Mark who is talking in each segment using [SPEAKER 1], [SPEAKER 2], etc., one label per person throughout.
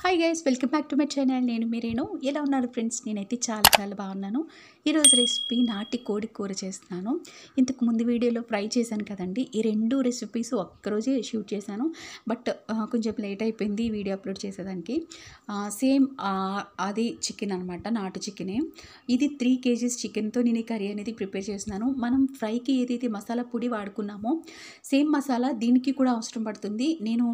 [SPEAKER 1] hi guys welcome back to my channel నేను మీరేను ఎలా ఉన్నారు ఫ్రెండ్స్ నేనైతే చాలా చాలా బాగున్నాను ఈరోజు రెసిపీ నాటి కోడి కూర చేస్తున్నాను ఇంతకు ముందు వీడియోలో ఫ్రై చేశాను కదండి ఈ రెండు రెసిపీస్ ఒక్కరోజే షూట్ చేశాను బట్ కొంచెం లేట్ అయిపోయింది వీడియో అప్లోడ్ చేసేదానికి సేమ్ అది చికెన్ అనమాట నాటు చికెనే ఇది త్రీ కేజీస్ చికెన్తో నేను ఈ కర్రీ అనేది ప్రిపేర్ చేస్తున్నాను మనం ఫ్రైకి ఏదైతే మసాలా పొడి వాడుకున్నామో సేమ్ మసాలా దీనికి కూడా అవసరం పడుతుంది నేను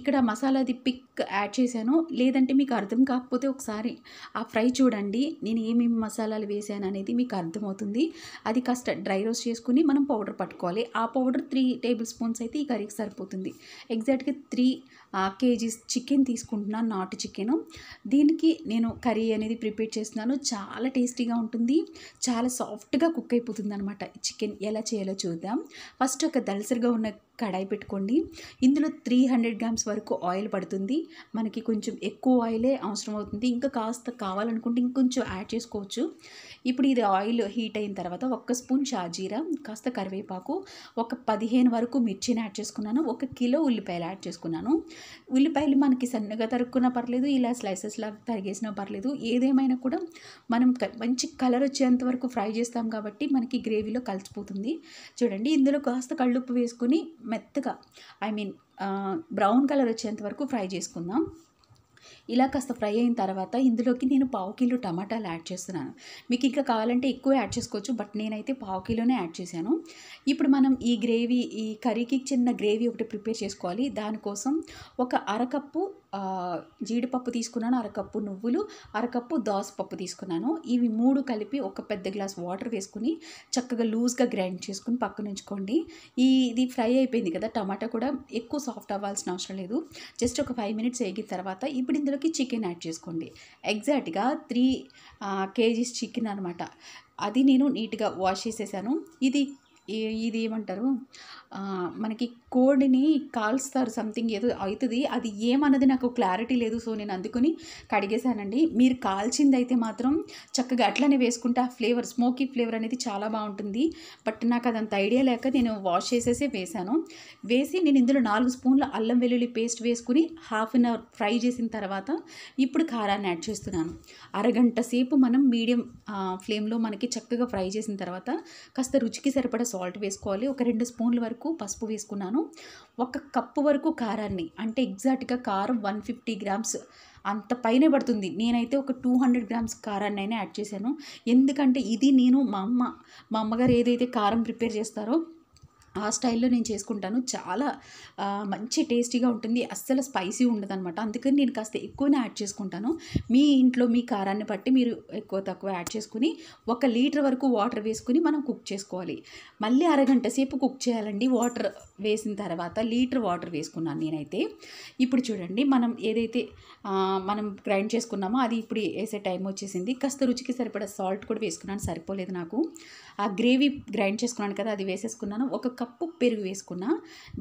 [SPEAKER 1] ఇక్కడ మసాలాది పిక్ యాడ్ యాడ్ చేశాను లేదంటే మీకు అర్థం కాకపోతే ఒకసారి ఆ ఫ్రై చూడండి నేను ఏమేమి మసాలాలు వేసాను అనేది మీకు అర్థమవుతుంది అది కాస్త డ్రై రోస్ట్ చేసుకుని మనం పౌడర్ పట్టుకోవాలి ఆ పౌడర్ త్రీ టేబుల్ స్పూన్స్ అయితే ఈ కర్రీకి సరిపోతుంది ఎగ్జాక్ట్గా త్రీ కేజీస్ చికెన్ తీసుకుంటున్నాను నాటు చికెను దీనికి నేను కర్రీ అనేది ప్రిపేర్ చేస్తున్నాను చాలా టేస్టీగా ఉంటుంది చాలా సాఫ్ట్గా కుక్ అయిపోతుంది అనమాట చికెన్ ఎలా చేయాలో చూద్దాం ఫస్ట్ ఒక దళసరిగా ఉన్న కడాయి పెట్టుకోండి ఇందులో త్రీ హండ్రెడ్ గ్రామ్స్ వరకు ఆయిల్ పడుతుంది మనకి కొంచెం ఎక్కువ ఆయిలే అవసరం అవుతుంది ఇంకా కాస్త కావాలనుకుంటే ఇంకొంచెం యాడ్ చేసుకోవచ్చు ఇప్పుడు ఇది ఆయిల్ హీట్ అయిన తర్వాత ఒక్క స్పూన్ షాజీరా కాస్త కరివేపాకు ఒక పదిహేను వరకు మిర్చిని యాడ్ చేసుకున్నాను ఒక కిలో ఉల్లిపాయలు యాడ్ చేసుకున్నాను ఉల్లిపాయలు మనకి సన్నగా తరుక్కున్నా పర్లేదు ఇలా స్లైసెస్ లాగా తరిగేసినా పర్లేదు ఏదేమైనా కూడా మనం మంచి కలర్ వచ్చేంత వరకు ఫ్రై చేస్తాం కాబట్టి మనకి గ్రేవీలో కలిసిపోతుంది చూడండి ఇందులో కాస్త కళ్ళుప్పు వేసుకుని మెత్తగా ఐ మీన్ బ్రౌన్ కలర్ వచ్చేంత వరకు ఫ్రై చేసుకుందాం ఇలా కాస్త ఫ్రై అయిన తర్వాత ఇందులోకి నేను పావు కిలో టమాటాలు యాడ్ చేస్తున్నాను మీకు ఇంకా కావాలంటే ఎక్కువ యాడ్ చేసుకోవచ్చు బట్ నేనైతే పావు కిలోనే యాడ్ చేశాను ఇప్పుడు మనం ఈ గ్రేవీ ఈ కర్రీకి చిన్న గ్రేవీ ఒకటి ప్రిపేర్ చేసుకోవాలి దానికోసం ఒక అరకప్పు జీడిపప్పు తీసుకున్నాను అరకప్పు నువ్వులు అరకప్పు దోసపప్పు తీసుకున్నాను ఇవి మూడు కలిపి ఒక పెద్ద గ్లాస్ వాటర్ వేసుకుని చక్కగా లూజ్గా గ్రైండ్ చేసుకుని పక్కన ఉంచుకోండి ఈ ఇది ఫ్రై అయిపోయింది కదా టమాటా కూడా ఎక్కువ సాఫ్ట్ అవ్వాల్సిన అవసరం లేదు జస్ట్ ఒక ఫైవ్ మినిట్స్ వేగిన తర్వాత ఇప్పుడు ఇందులోకి చికెన్ యాడ్ చేసుకోండి ఎగ్జాక్ట్గా త్రీ కేజీస్ చికెన్ అనమాట అది నేను నీట్గా వాష్ చేసేసాను ఇది ఇది ఏమంటారు మనకి కోడ్ని కాల్స్తారు సంథింగ్ ఏదో అవుతుంది అది ఏమన్నది నాకు క్లారిటీ లేదు సో నేను అందుకుని కడిగేశానండి మీరు కాల్చింది అయితే మాత్రం చక్కగా అట్లనే వేసుకుంటే ఆ ఫ్లేవర్ స్మోకీ ఫ్లేవర్ అనేది చాలా బాగుంటుంది బట్ నాకు అదంత ఐడియా లేక నేను వాష్ చేసేసి వేశాను వేసి నేను ఇందులో నాలుగు స్పూన్ల అల్లం వెల్లుల్లి పేస్ట్ వేసుకుని హాఫ్ అన్ అవర్ ఫ్రై చేసిన తర్వాత ఇప్పుడు కారాన్ని యాడ్ చేస్తున్నాను అరగంట సేపు మనం మీడియం ఫ్లేమ్లో మనకి చక్కగా ఫ్రై చేసిన తర్వాత కాస్త రుచికి సరిపడా సాల్ట్ వేసుకోవాలి ఒక రెండు స్పూన్ల వరకు పసుపు వేసుకున్నాను ఒక కప్పు వరకు కారాన్ని అంటే ఎగ్జాక్ట్గా కారం వన్ ఫిఫ్టీ గ్రామ్స్ అంత పైన పడుతుంది నేనైతే ఒక టూ హండ్రెడ్ గ్రామ్స్ కారాన్ని అయినా యాడ్ చేశాను ఎందుకంటే ఇది నేను మా అమ్మ మా అమ్మగారు ఏదైతే కారం ప్రిపేర్ చేస్తారో ఆ స్టైల్లో నేను చేసుకుంటాను చాలా మంచి టేస్టీగా ఉంటుంది అస్సలు స్పైసీ ఉండదు అనమాట అందుకని నేను కాస్త ఎక్కువనే యాడ్ చేసుకుంటాను మీ ఇంట్లో మీ కారాన్ని బట్టి మీరు ఎక్కువ తక్కువ యాడ్ చేసుకుని ఒక లీటర్ వరకు వాటర్ వేసుకుని మనం కుక్ చేసుకోవాలి మళ్ళీ అరగంట సేపు కుక్ చేయాలండి వాటర్ వేసిన తర్వాత లీటర్ వాటర్ వేసుకున్నాను నేనైతే ఇప్పుడు చూడండి మనం ఏదైతే మనం గ్రైండ్ చేసుకున్నామో అది ఇప్పుడు వేసే టైం వచ్చేసింది కాస్త రుచికి సరిపడా సాల్ట్ కూడా వేసుకున్నాను సరిపోలేదు నాకు ఆ గ్రేవీ గ్రైండ్ చేసుకున్నాను కదా అది వేసేసుకున్నాను ఒక కప్పు పెరుగు వేసుకున్నా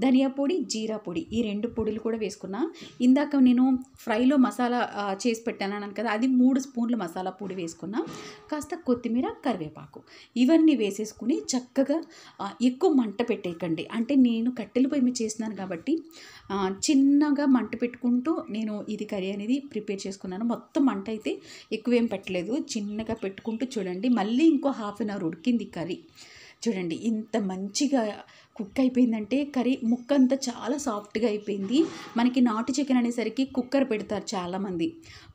[SPEAKER 1] ధనియా పొడి జీరా పొడి ఈ రెండు పొడులు కూడా వేసుకున్నా ఇందాక నేను ఫ్రైలో మసాలా చేసి పెట్టాను అన్నాను కదా అది మూడు స్పూన్ల మసాలా పొడి వేసుకున్నా కాస్త కొత్తిమీర కరివేపాకు ఇవన్నీ వేసేసుకుని చక్కగా ఎక్కువ మంట పెట్టేయకండి అంటే నేను కట్టెల పొయ్యి మీద చేసినాను కాబట్టి చిన్నగా మంట పెట్టుకుంటూ నేను ఇది కర్రీ అనేది ప్రిపేర్ చేసుకున్నాను మొత్తం మంట అయితే ఎక్కువేం పెట్టలేదు చిన్నగా పెట్టుకుంటూ చూడండి మళ్ళీ ఇంకో హాఫ్ అన్ అవర్ ఉడికింది కర్రీ చూడండి ఇంత మంచిగా కుక్ అయిపోయిందంటే కర్రీ ముక్క అంతా చాలా సాఫ్ట్గా అయిపోయింది మనకి నాటు చికెన్ అనేసరికి కుక్కర్ పెడతారు చాలామంది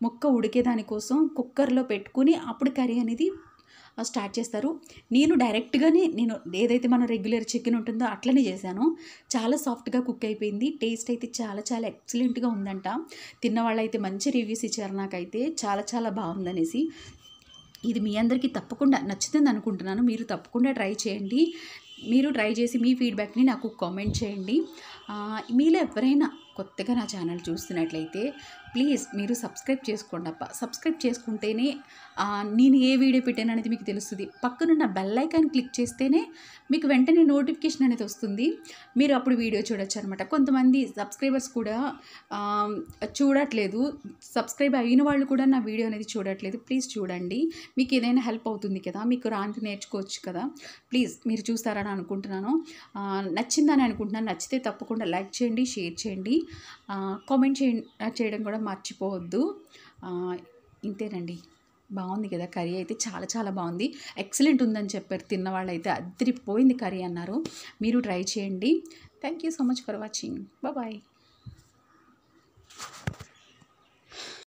[SPEAKER 1] ముక్క ఉడికేదానికోసం కుక్కర్లో పెట్టుకుని అప్పుడు కర్రీ అనేది స్టార్ట్ చేస్తారు నేను డైరెక్ట్గానే నేను ఏదైతే మన రెగ్యులర్ చికెన్ ఉంటుందో అట్లనే చేశాను చాలా సాఫ్ట్గా కుక్ అయిపోయింది టేస్ట్ అయితే చాలా చాలా ఎక్సలెంట్గా ఉందంట తిన్న అయితే మంచి రివ్యూస్ ఇచ్చారు నాకైతే చాలా చాలా బాగుందనేసి ఇది మీ అందరికీ తప్పకుండా నచ్చుతుంది అనుకుంటున్నాను మీరు తప్పకుండా ట్రై చేయండి మీరు ట్రై చేసి మీ ఫీడ్బ్యాక్ని నాకు కామెంట్ చేయండి మీలో ఎవరైనా కొత్తగా నా ఛానల్ చూస్తున్నట్లయితే ప్లీజ్ మీరు సబ్స్క్రైబ్ చేసుకోండి అప్ప సబ్స్క్రైబ్ చేసుకుంటేనే నేను ఏ వీడియో పెట్టాను అనేది మీకు తెలుస్తుంది పక్కనున్న బెల్ ఐకాన్ క్లిక్ చేస్తేనే మీకు వెంటనే నోటిఫికేషన్ అనేది వస్తుంది మీరు అప్పుడు వీడియో చూడొచ్చు అనమాట కొంతమంది సబ్స్క్రైబర్స్ కూడా చూడట్లేదు సబ్స్క్రైబ్ అయిన వాళ్ళు కూడా నా వీడియో అనేది చూడట్లేదు ప్లీజ్ చూడండి మీకు ఏదైనా హెల్ప్ అవుతుంది కదా మీకు రాంతి నేర్చుకోవచ్చు కదా ప్లీజ్ మీరు చూస్తారని అనుకుంటున్నాను నచ్చిందని అనుకుంటున్నాను నచ్చితే తప్పకుండా లైక్ చేయండి షేర్ చేయండి కామెంట్ చేయడం కూడా మర్చిపోవద్దు ఇంతేనండి బాగుంది కదా కర్రీ అయితే చాలా చాలా బాగుంది ఎక్సలెంట్ ఉందని చెప్పారు తిన్నవాళ్ళు అయితే అద్దరిపోయింది కర్రీ అన్నారు మీరు ట్రై చేయండి thank you so much for watching bye